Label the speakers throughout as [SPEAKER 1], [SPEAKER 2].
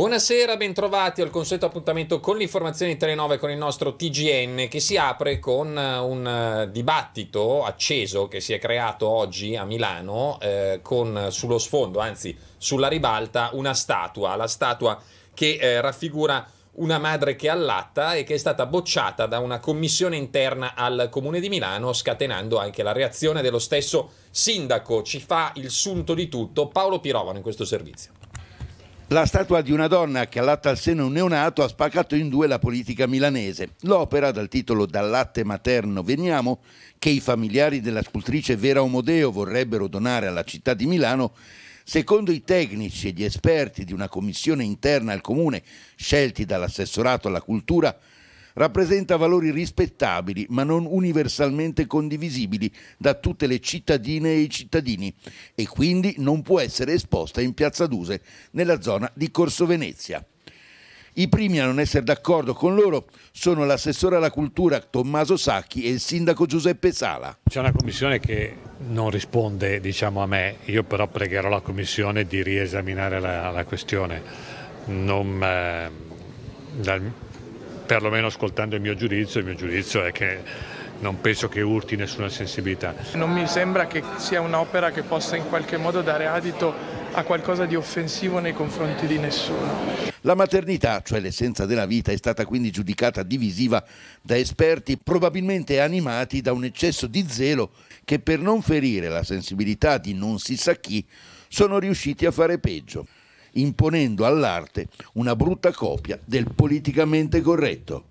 [SPEAKER 1] Buonasera, bentrovati al consueto appuntamento con l'informazione di Telenove con il nostro TGN che si apre con eh, un eh, dibattito acceso che si è creato oggi a Milano eh, con eh, sullo sfondo, anzi sulla ribalta, una statua, la statua che eh, raffigura una madre che allatta e che è stata bocciata da una commissione interna al Comune di Milano, scatenando anche la reazione dello stesso sindaco. Ci fa il sunto di tutto Paolo Pirovano in questo servizio.
[SPEAKER 2] La statua di una donna che allatta al seno un neonato ha spaccato in due la politica milanese. L'opera, dal titolo Dal latte materno veniamo, che i familiari della scultrice Vera Omodeo vorrebbero donare alla città di Milano, Secondo i tecnici e gli esperti di una commissione interna al comune scelti dall'assessorato alla cultura, rappresenta valori rispettabili ma non universalmente condivisibili da tutte le cittadine e i cittadini e quindi non può essere esposta in Piazza Duse, nella zona di Corso Venezia. I primi a non essere d'accordo con loro sono l'assessore alla cultura Tommaso Sacchi e il sindaco Giuseppe Sala.
[SPEAKER 3] C'è una commissione che non risponde diciamo, a me, io però pregherò la commissione di riesaminare la, la questione. Non, eh, dal, perlomeno ascoltando il mio giudizio, il mio giudizio è che non penso che urti nessuna sensibilità.
[SPEAKER 4] Non mi sembra che sia un'opera che possa in qualche modo dare adito a qualcosa di offensivo nei confronti
[SPEAKER 2] di nessuno. La maternità, cioè l'essenza della vita, è stata quindi giudicata divisiva da esperti probabilmente animati da un eccesso di zelo che per non ferire la sensibilità di non si sa chi sono riusciti a fare peggio imponendo all'arte una brutta copia del politicamente corretto.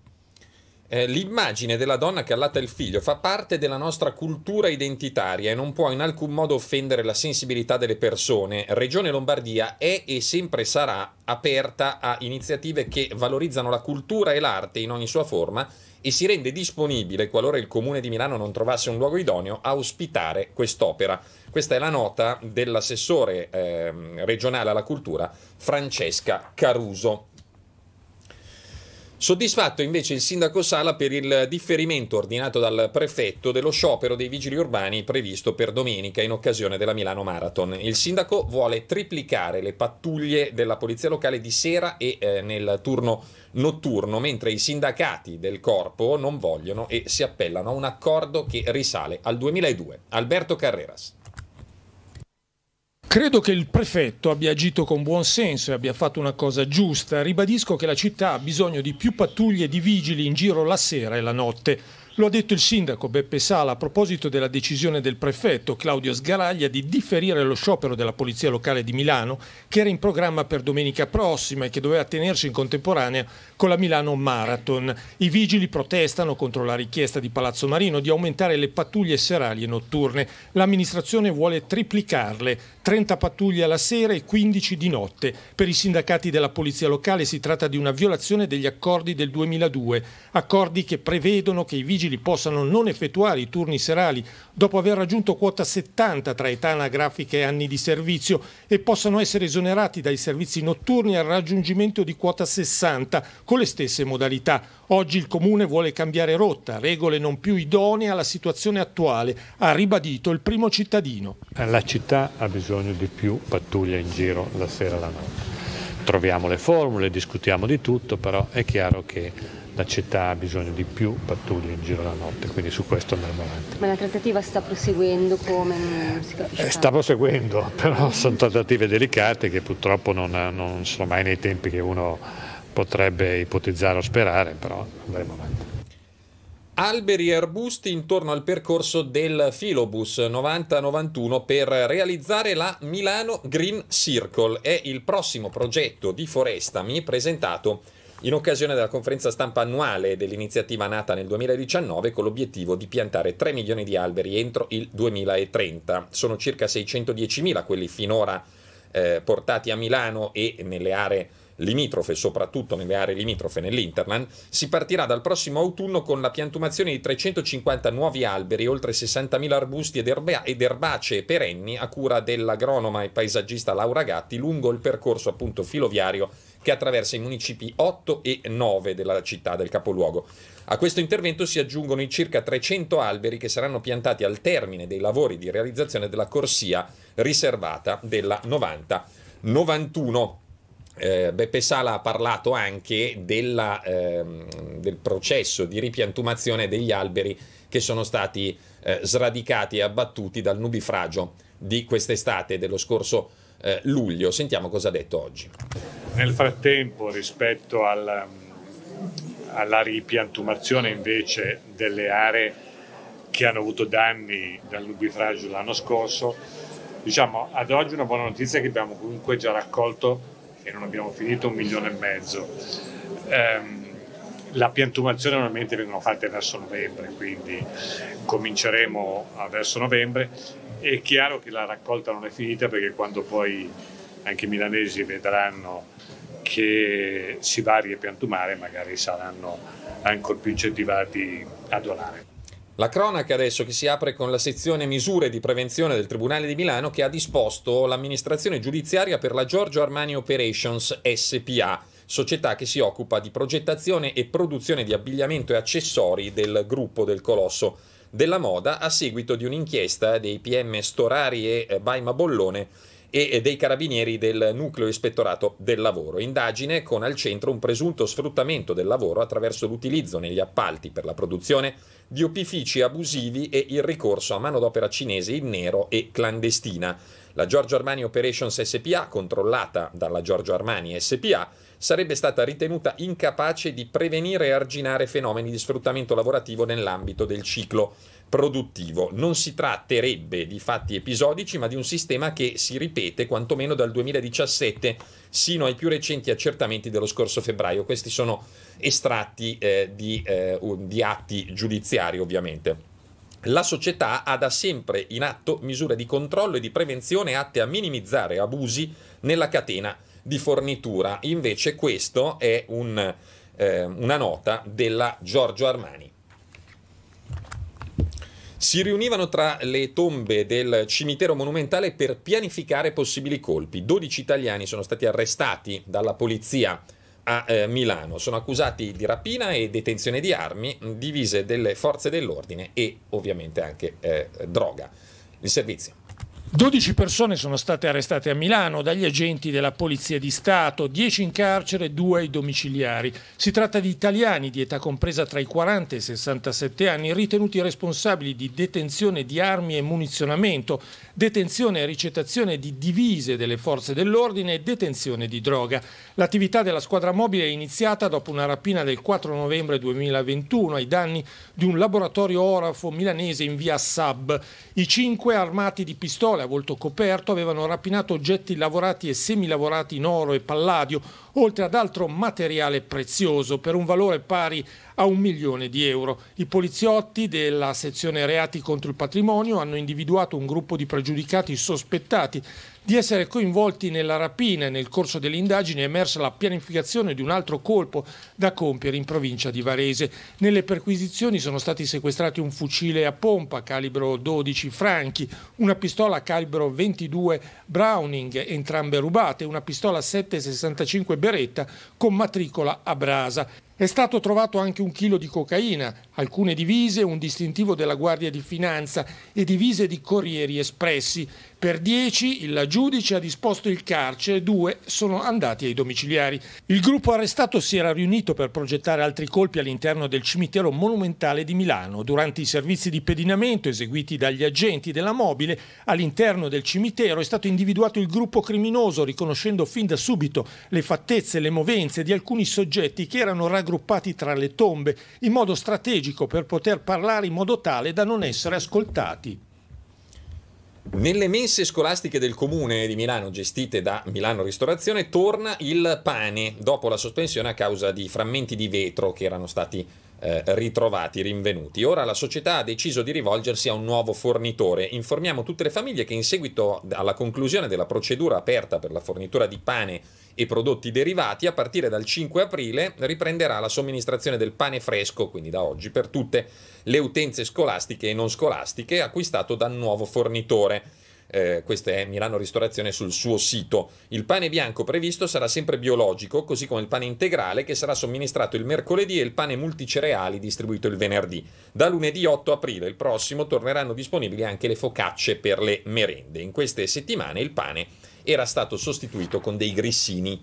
[SPEAKER 1] Eh, l'immagine della donna che allatta il figlio fa parte della nostra cultura identitaria e non può in alcun modo offendere la sensibilità delle persone. Regione Lombardia è e sempre sarà aperta a iniziative che valorizzano la cultura e l'arte in ogni sua forma e si rende disponibile, qualora il Comune di Milano non trovasse un luogo idoneo, a ospitare quest'opera. Questa è la nota dell'assessore eh, regionale alla cultura Francesca Caruso. Soddisfatto invece il sindaco Sala per il differimento ordinato dal prefetto dello sciopero dei vigili urbani previsto per domenica in occasione della Milano Marathon. Il sindaco vuole triplicare le pattuglie della polizia locale di sera e eh, nel turno notturno, mentre i sindacati del corpo non vogliono e si appellano a un accordo che risale al 2002. Alberto Carreras.
[SPEAKER 4] Credo che il prefetto abbia agito con buon senso e abbia fatto una cosa giusta. Ribadisco che la città ha bisogno di più pattuglie di vigili in giro la sera e la notte. Lo ha detto il sindaco Beppe Sala a proposito della decisione del prefetto Claudio Sgaraglia di differire lo sciopero della Polizia Locale di Milano, che era in programma per domenica prossima e che doveva tenersi in contemporanea con la Milano Marathon. I vigili protestano contro la richiesta di Palazzo Marino di aumentare le pattuglie serali e notturne. L'amministrazione vuole triplicarle. 30 pattuglie alla sera e 15 di notte. Per i sindacati della polizia locale si tratta di una violazione degli accordi del 2002, accordi che prevedono che i vigili possano non effettuare i turni serali dopo aver raggiunto quota 70 tra età anagrafica e anni di servizio e possano essere esonerati dai servizi notturni al raggiungimento di quota 60 con le stesse modalità. Oggi il Comune vuole cambiare rotta, regole non più idonee alla situazione attuale, ha ribadito il primo cittadino.
[SPEAKER 3] La città ha bisogno bisogno di più pattuglia in giro la sera e la notte. Troviamo le formule, discutiamo di tutto, però è chiaro che la città ha bisogno di più pattuglie in giro la notte, quindi su questo andremo avanti.
[SPEAKER 5] Ma la trattativa sta proseguendo come? Eh, sta proseguendo,
[SPEAKER 3] però sono trattative delicate che purtroppo non, non sono mai nei tempi che uno potrebbe ipotizzare o sperare, però
[SPEAKER 1] andremo avanti alberi e arbusti intorno al percorso del Filobus 90-91 per realizzare la Milano Green Circle. È il prossimo progetto di Forestami presentato in occasione della conferenza stampa annuale dell'iniziativa nata nel 2019 con l'obiettivo di piantare 3 milioni di alberi entro il 2030. Sono circa 610 mila quelli finora eh, portati a Milano e nelle aree limitrofe, soprattutto nelle aree limitrofe nell'Interland, si partirà dal prossimo autunno con la piantumazione di 350 nuovi alberi, oltre 60.000 arbusti ed, erba- ed erbacee perenni a cura dell'agronoma e paesaggista Laura Gatti lungo il percorso appunto filoviario che attraversa i municipi 8 e 9 della città del capoluogo. A questo intervento si aggiungono i circa 300 alberi che saranno piantati al termine dei lavori di realizzazione della corsia riservata della 90-91 eh, Beppe Sala ha parlato anche della, ehm, del processo di ripiantumazione degli alberi che sono stati eh, sradicati e abbattuti dal nubifragio di quest'estate dello scorso eh, luglio. Sentiamo cosa ha detto oggi. Nel frattempo, rispetto alla, alla ripiantumazione
[SPEAKER 3] invece delle aree che hanno avuto danni dal nubifragio l'anno scorso, diciamo ad oggi una buona notizia è che abbiamo comunque già raccolto e non abbiamo finito un milione e mezzo. Um, la piantumazione normalmente vengono fatte verso novembre, quindi cominceremo verso novembre. È chiaro che la raccolta non è finita perché quando poi anche i milanesi vedranno che si va a piantumare magari saranno ancora più
[SPEAKER 1] incentivati a donare. La cronaca adesso che si apre con la sezione misure di prevenzione del Tribunale di Milano che ha disposto l'amministrazione giudiziaria per la Giorgio Armani Operations SPA, società che si occupa di progettazione e produzione di abbigliamento e accessori del gruppo del Colosso della moda a seguito di un'inchiesta dei PM Storari e eh, Baima Bollone e dei carabinieri del nucleo ispettorato del lavoro. Indagine con al centro un presunto sfruttamento del lavoro attraverso l'utilizzo negli appalti per la produzione di opifici abusivi e il ricorso a manodopera cinese in nero e clandestina. La Giorgio Armani Operations SPA, controllata dalla Giorgio Armani SPA, sarebbe stata ritenuta incapace di prevenire e arginare fenomeni di sfruttamento lavorativo nell'ambito del ciclo produttivo. Non si tratterebbe di fatti episodici, ma di un sistema che si ripete quantomeno dal 2017 sino ai più recenti accertamenti dello scorso febbraio. Questi sono estratti eh, di, eh, di atti giudiziari, ovviamente. La società ha da sempre in atto misure di controllo e di prevenzione atte a minimizzare abusi nella catena di fornitura. Invece questo è un, eh, una nota della Giorgio Armani si riunivano tra le tombe del cimitero monumentale per pianificare possibili colpi. 12 italiani sono stati arrestati dalla polizia a eh, Milano. Sono accusati di rapina e detenzione di armi, divise delle forze dell'ordine e ovviamente anche eh, droga. Il servizio.
[SPEAKER 4] 12 persone sono state arrestate a Milano dagli agenti della Polizia di Stato, 10 in carcere, 2 ai domiciliari. Si tratta di italiani di età compresa tra i 40 e i 67 anni ritenuti responsabili di detenzione di armi e munizionamento detenzione e ricettazione di divise delle forze dell'ordine e detenzione di droga. L'attività della squadra mobile è iniziata dopo una rapina del 4 novembre 2021 ai danni di un laboratorio orafo milanese in via Sab. I cinque armati di pistole a volto coperto avevano rapinato oggetti lavorati e semilavorati in oro e palladio, oltre ad altro materiale prezioso per un valore pari a a un milione di euro. I poliziotti della sezione reati contro il patrimonio hanno individuato un gruppo di pregiudicati sospettati di essere coinvolti nella rapina e nel corso delle indagini è emersa la pianificazione di un altro colpo da compiere in provincia di Varese. Nelle perquisizioni sono stati sequestrati un fucile a pompa calibro 12 franchi, una pistola calibro 22 Browning, entrambe rubate, una pistola 7,65 Beretta con matricola a brasa. È stato trovato anche un chilo di cocaina, alcune divise, un distintivo della Guardia di Finanza e divise di Corrieri Espressi. Per 10 il giudice ha disposto il carcere, due sono andati ai domiciliari. Il gruppo arrestato si era riunito per progettare altri colpi all'interno del cimitero monumentale di Milano. Durante i servizi di pedinamento eseguiti dagli agenti della mobile, all'interno del cimitero è stato individuato il gruppo criminoso, riconoscendo fin da subito le fattezze e le movenze di alcuni soggetti che erano raggruppati tra le tombe, in modo strategico per poter parlare in modo tale da non essere ascoltati.
[SPEAKER 1] Nelle mense scolastiche del comune di Milano, gestite da Milano Ristorazione, torna il pane dopo la sospensione a causa di frammenti di vetro che erano stati eh, ritrovati, rinvenuti. Ora la società ha deciso di rivolgersi a un nuovo fornitore. Informiamo tutte le famiglie che in seguito alla conclusione della procedura aperta per la fornitura di pane e prodotti derivati, a partire dal 5 aprile riprenderà la somministrazione del pane fresco, quindi da oggi, per tutte le utenze scolastiche e non scolastiche acquistato dal nuovo fornitore. Eh, questa è Milano Ristorazione sul suo sito. Il pane bianco previsto sarà sempre biologico, così come il pane integrale che sarà somministrato il mercoledì e il pane multicereali distribuito il venerdì. Da lunedì 8 aprile il prossimo torneranno disponibili anche le focacce per le merende. In queste settimane il pane era stato sostituito con dei grissini.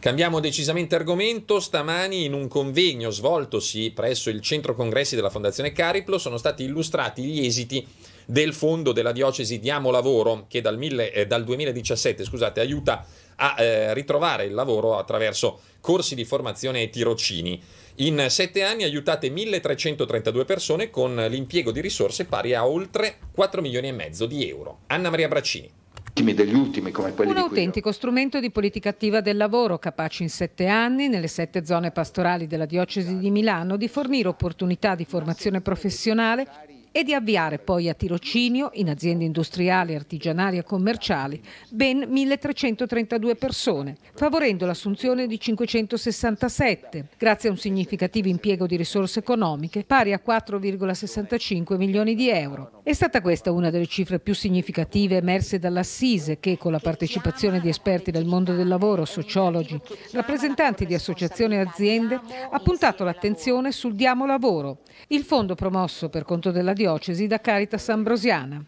[SPEAKER 1] Cambiamo decisamente argomento. Stamani, in un convegno svoltosi presso il centro congressi della Fondazione Cariplo, sono stati illustrati gli esiti del fondo della diocesi Diamo Lavoro, che dal, mille, eh, dal 2017 scusate, aiuta a eh, ritrovare il lavoro attraverso corsi di formazione e tirocini. In sette anni aiutate 1332 persone con l'impiego di risorse pari a oltre 4 milioni e mezzo di euro. Anna Maria Braccini degli ultimi come quelli Un di autentico
[SPEAKER 5] io. strumento di politica attiva del lavoro, capace in sette anni, nelle sette zone pastorali della diocesi di Milano, di fornire opportunità di formazione professionale e di avviare poi a tirocinio in aziende industriali, artigianali e commerciali ben 1332 persone, favorendo l'assunzione di 567, grazie a un significativo impiego di risorse economiche pari a 4,65 milioni di euro. È stata questa una delle cifre più significative emerse dall'Assise che, con la partecipazione di esperti del mondo del lavoro, sociologi, rappresentanti di associazioni e aziende, ha puntato l'attenzione sul Diamo Lavoro, il fondo promosso per conto della diocesi da Caritas Ambrosiana.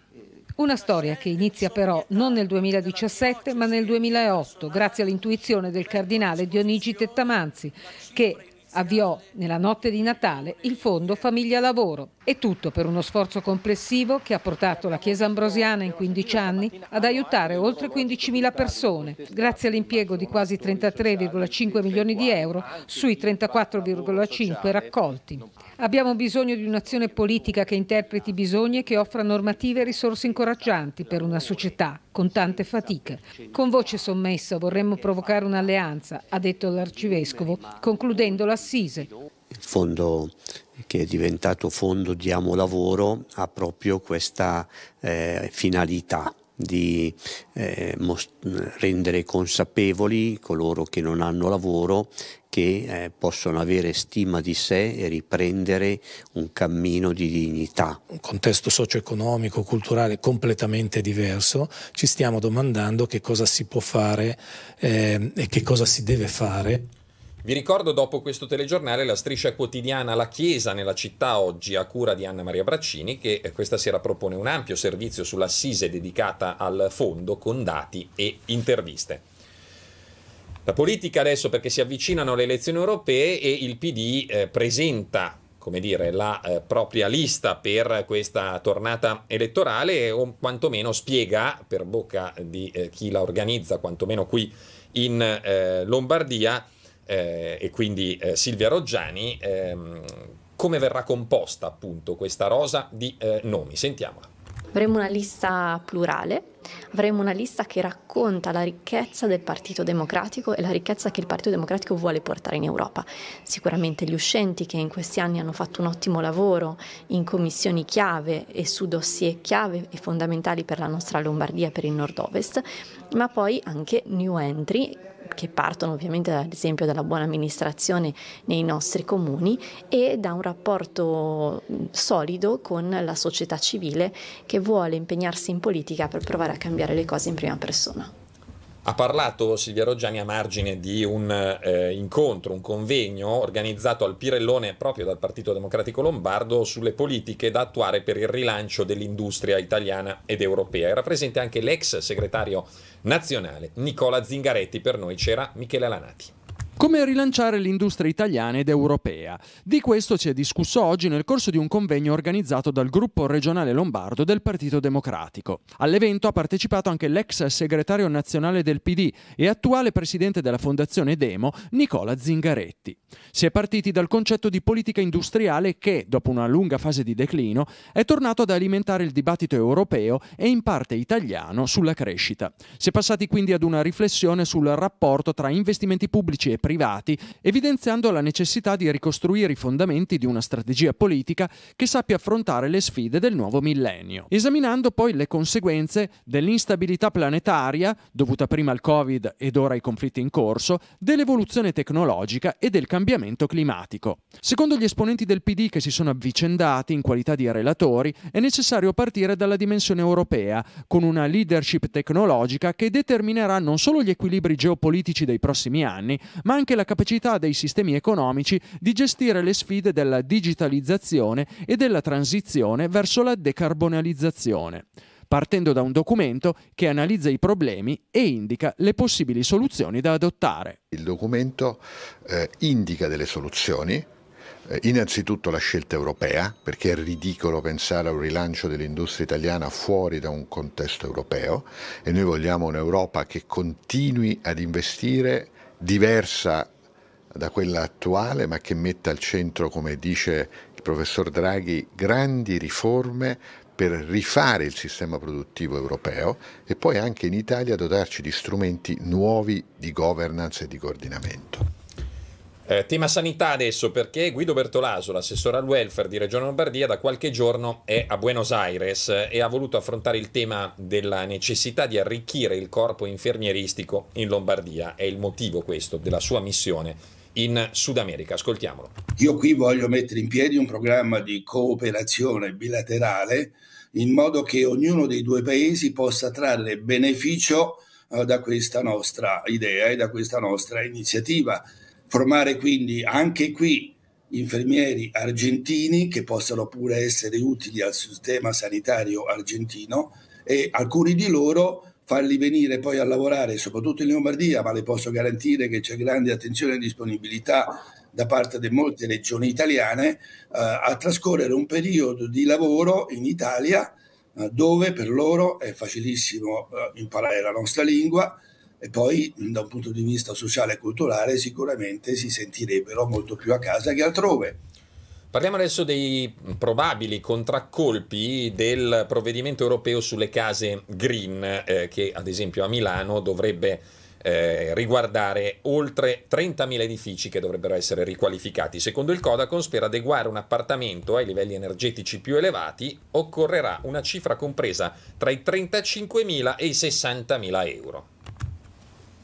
[SPEAKER 5] Una storia che inizia però non nel 2017 ma nel 2008 grazie all'intuizione del cardinale Dionigi Tettamanzi che avviò nella notte di Natale il Fondo Famiglia Lavoro. È tutto per uno sforzo complessivo che ha portato la Chiesa Ambrosiana in 15 anni ad aiutare oltre 15.000 persone, grazie all'impiego di quasi 33,5 milioni di euro sui 34,5 raccolti. Abbiamo bisogno di un'azione politica che interpreti bisogni e che offra normative e risorse incoraggianti per una società con tante fatiche. Con voce sommessa vorremmo provocare un'alleanza, ha detto l'arcivescovo, concludendo l'assise.
[SPEAKER 3] Il fondo che è diventato fondo Diamo Lavoro ha proprio questa eh, finalità di eh, most- rendere consapevoli coloro che non hanno lavoro che eh, possono avere stima di sé e riprendere un cammino di dignità.
[SPEAKER 4] Un contesto socio-economico, culturale completamente diverso, ci stiamo domandando che cosa si può fare eh, e che cosa si deve fare
[SPEAKER 1] vi ricordo dopo questo telegiornale la striscia quotidiana La Chiesa nella città oggi a cura di Anna Maria Braccini che eh, questa sera propone un ampio servizio sull'assise dedicata al fondo con dati e interviste. La politica adesso perché si avvicinano le elezioni europee e il PD eh, presenta come dire, la eh, propria lista per questa tornata elettorale o quantomeno spiega per bocca di eh, chi la organizza, quantomeno qui in eh, Lombardia, eh, e quindi eh, Silvia Roggiani, ehm, come verrà composta appunto questa rosa di eh, nomi? Sentiamola.
[SPEAKER 6] Avremo una lista plurale avremo una lista che racconta la ricchezza del Partito Democratico e la ricchezza che il Partito Democratico vuole portare in Europa. Sicuramente gli uscenti che in questi anni hanno fatto un ottimo lavoro in commissioni chiave e su dossier chiave e fondamentali per la nostra Lombardia e per il nord-ovest, ma poi anche new entry che partono ovviamente ad esempio dalla buona amministrazione nei nostri comuni e da un rapporto solido con la società civile che vuole impegnarsi in politica per provare provare a cambiare le cose in prima persona.
[SPEAKER 1] Ha parlato Silvia Roggiani a margine di un eh, incontro, un convegno organizzato al Pirellone proprio dal Partito Democratico Lombardo sulle politiche da attuare per il rilancio dell'industria italiana ed europea. Era presente anche l'ex segretario nazionale Nicola Zingaretti, per noi c'era Michele Alanati.
[SPEAKER 6] Come rilanciare l'industria italiana ed europea? Di questo si è discusso oggi nel corso di un convegno organizzato dal gruppo regionale lombardo del Partito Democratico. All'evento ha partecipato anche l'ex segretario nazionale del PD e attuale presidente della Fondazione Demo, Nicola Zingaretti. Si è partiti dal concetto di politica industriale che, dopo una lunga fase di declino, è tornato ad alimentare il dibattito europeo e in parte italiano sulla crescita. Si è passati quindi ad una riflessione sul rapporto tra investimenti pubblici e privati privati, evidenziando la necessità di ricostruire i fondamenti di una strategia politica che sappia affrontare le sfide del nuovo millennio, esaminando poi le conseguenze dell'instabilità planetaria, dovuta prima al Covid ed ora ai conflitti in corso, dell'evoluzione tecnologica e del cambiamento climatico. Secondo gli esponenti del PD che si sono avvicendati in qualità di relatori, è necessario partire dalla dimensione europea, con una leadership tecnologica che determinerà non solo gli equilibri geopolitici dei prossimi anni, ma anche la capacità dei sistemi economici di gestire le sfide della digitalizzazione e della transizione verso la decarbonalizzazione partendo da un documento che analizza i problemi e indica le possibili soluzioni da adottare. Il documento eh, indica delle soluzioni, eh,
[SPEAKER 3] innanzitutto la scelta europea, perché è ridicolo pensare a un rilancio dell'industria italiana fuori da un contesto europeo e noi vogliamo un'Europa che continui ad investire diversa da quella attuale, ma che metta al centro, come dice il professor Draghi, grandi riforme per rifare il sistema produttivo europeo e poi anche in Italia dotarci di strumenti nuovi di governance e di coordinamento.
[SPEAKER 1] Eh, tema sanità adesso perché Guido Bertolaso, l'assessore al welfare di Regione Lombardia, da qualche giorno è a Buenos Aires e ha voluto affrontare il tema della necessità di arricchire il corpo infermieristico in Lombardia. È il
[SPEAKER 2] motivo questo della sua missione in Sud America. Ascoltiamolo. Io qui voglio mettere in piedi un programma di cooperazione bilaterale in modo che ognuno dei due paesi possa trarre beneficio eh, da questa nostra idea e da questa nostra iniziativa formare quindi anche qui infermieri argentini che possano pure essere utili al sistema sanitario argentino e alcuni di loro farli venire poi a lavorare, soprattutto in Lombardia, ma le posso garantire che c'è grande attenzione e disponibilità da parte di molte regioni italiane eh, a trascorrere un periodo di lavoro in Italia eh, dove per loro è facilissimo eh, imparare la nostra lingua, e poi da un punto di vista sociale e culturale sicuramente si sentirebbero molto più a casa che altrove.
[SPEAKER 1] Parliamo adesso dei probabili contraccolpi del provvedimento europeo sulle case green eh, che ad esempio a Milano dovrebbe eh, riguardare oltre 30.000 edifici che dovrebbero essere riqualificati. Secondo il Codacons, per adeguare un appartamento ai livelli energetici più elevati occorrerà una cifra compresa tra i 35.000 e i 60.000 euro.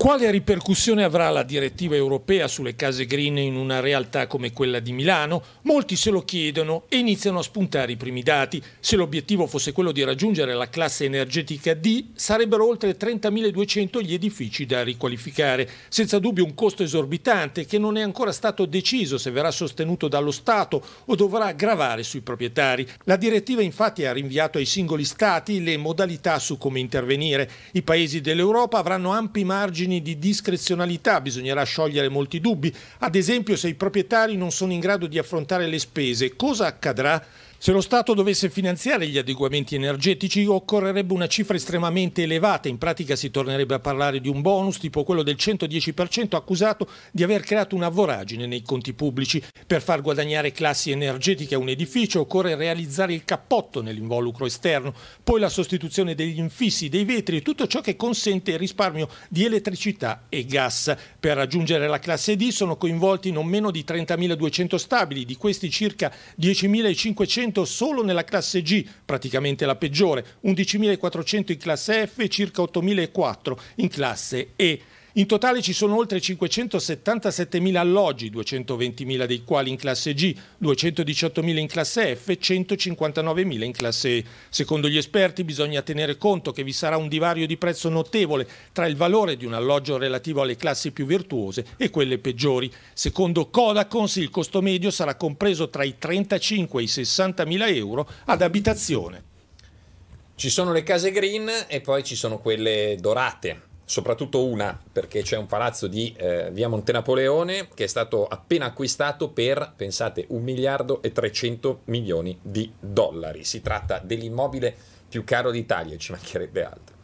[SPEAKER 4] Quale ripercussione avrà la direttiva europea sulle case green in una realtà come quella di Milano? Molti se lo chiedono e iniziano a spuntare i primi dati. Se l'obiettivo fosse quello di raggiungere la classe energetica D, sarebbero oltre 30.200 gli edifici da riqualificare. Senza dubbio un costo esorbitante che non è ancora stato deciso se verrà sostenuto dallo Stato o dovrà gravare sui proprietari. La direttiva infatti ha rinviato ai singoli Stati le modalità su come intervenire. I paesi dell'Europa avranno ampi margini margini di discrezionalità, bisognerà sciogliere molti dubbi, ad esempio se i proprietari non sono in grado di affrontare le spese, cosa accadrà? Se lo Stato dovesse finanziare gli adeguamenti energetici occorrerebbe una cifra estremamente elevata, in pratica si tornerebbe a parlare di un bonus tipo quello del 110% accusato di aver creato una voragine nei conti pubblici. Per far guadagnare classi energetiche a un edificio occorre realizzare il cappotto nell'involucro esterno, poi la sostituzione degli infissi, dei vetri e tutto ciò che consente il risparmio di elettricità e gas. Per raggiungere la classe D sono coinvolti non meno di 30.200 stabili, di questi circa 10.500 11.400 solo nella classe G, praticamente la peggiore, 11.400 in classe F, e circa 8.400 in classe E. In totale ci sono oltre 577.000 alloggi, 220.000 dei quali in classe G, 218.000 in classe F, e 159.000 in classe E. Secondo gli esperti bisogna tenere conto che vi sarà un divario di prezzo notevole tra il valore di un alloggio relativo alle classi più virtuose e quelle peggiori. Secondo Codacons il costo medio sarà compreso
[SPEAKER 1] tra i 35 e i 60.000 euro ad abitazione. Ci sono le case green e poi ci sono quelle dorate, soprattutto una perché c'è un palazzo di eh, via Monte Napoleone che è stato appena acquistato per, pensate, 1 miliardo e 300 milioni di dollari. Si tratta dell'immobile più caro
[SPEAKER 6] d'Italia, ci mancherebbe altro.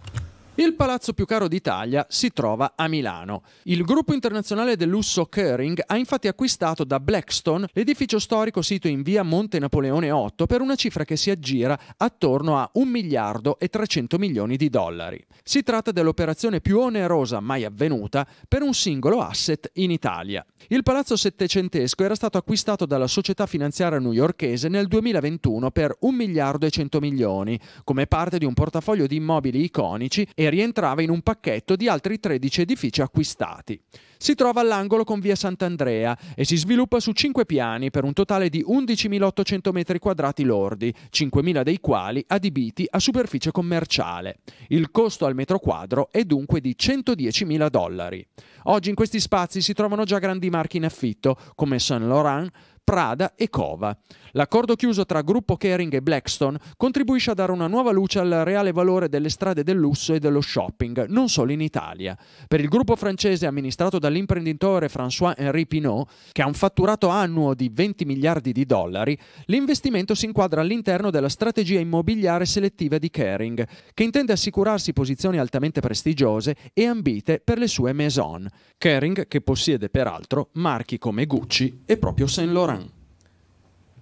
[SPEAKER 6] Il palazzo più caro d'Italia si trova a Milano. Il gruppo internazionale del lusso Kering ha infatti acquistato da Blackstone l'edificio storico sito in via Monte Napoleone 8 per una cifra che si aggira attorno a 1 miliardo e 300 milioni di dollari. Si tratta dell'operazione più onerosa mai avvenuta per un singolo asset in Italia. Il palazzo settecentesco era stato acquistato dalla società finanziaria newyorchese nel 2021 per 1 miliardo e 100 milioni, come parte di un portafoglio di immobili iconici e rientrava in un pacchetto di altri 13 edifici acquistati. Si trova all'angolo con via Sant'Andrea e si sviluppa su cinque piani per un totale di 11.800 metri quadrati lordi, 5.000 dei quali adibiti a superficie commerciale. Il costo al metro quadro è dunque di 110.000 dollari. Oggi in questi spazi si trovano già grandi marchi in affitto come Saint Laurent, Prada e Cova. L'accordo chiuso tra Gruppo Kering e Blackstone contribuisce a dare una nuova luce al reale valore delle strade del lusso e dello shopping, non solo in Italia. Per il gruppo francese amministrato da dall'imprenditore François-Henri Pinault, che ha un fatturato annuo di 20 miliardi di dollari, l'investimento si inquadra all'interno della strategia immobiliare selettiva di Kering, che intende assicurarsi posizioni altamente prestigiose e ambite per le sue maison. Kering che possiede peraltro marchi come Gucci e proprio Saint Laurent.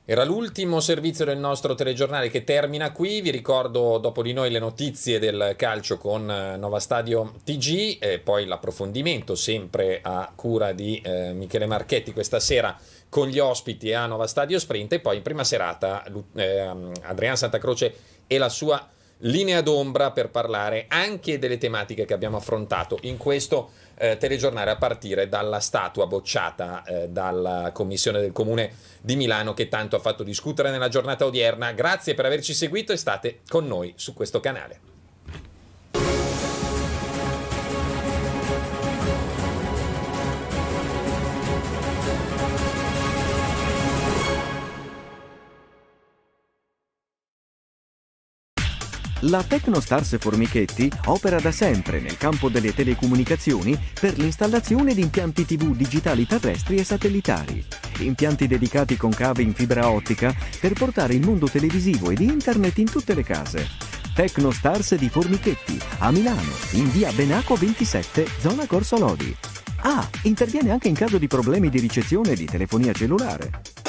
[SPEAKER 1] Era l'ultimo servizio del nostro telegiornale che termina qui, vi ricordo dopo di noi le notizie del calcio con eh, Nova Stadio TG e poi l'approfondimento sempre a cura di eh, Michele Marchetti questa sera con gli ospiti a Nova Stadio Sprint e poi in prima serata eh, Adriano Santacroce e la sua linea d'ombra per parlare anche delle tematiche che abbiamo affrontato in questo eh, telegiornale a partire dalla statua bocciata eh, dalla Commissione del Comune di Milano che tanto ha fatto discutere nella giornata odierna. Grazie per averci seguito e state con noi su questo canale.
[SPEAKER 6] La Tecnostars Formichetti opera da sempre nel campo delle telecomunicazioni per l'installazione di impianti TV digitali terrestri e satellitari, impianti dedicati con cave in fibra ottica per portare il mondo televisivo e di internet in tutte le case. Tecnostars di Formichetti, a Milano, in via Benaco 27, zona Corso Lodi. Ah, interviene anche in caso di problemi di ricezione di telefonia cellulare.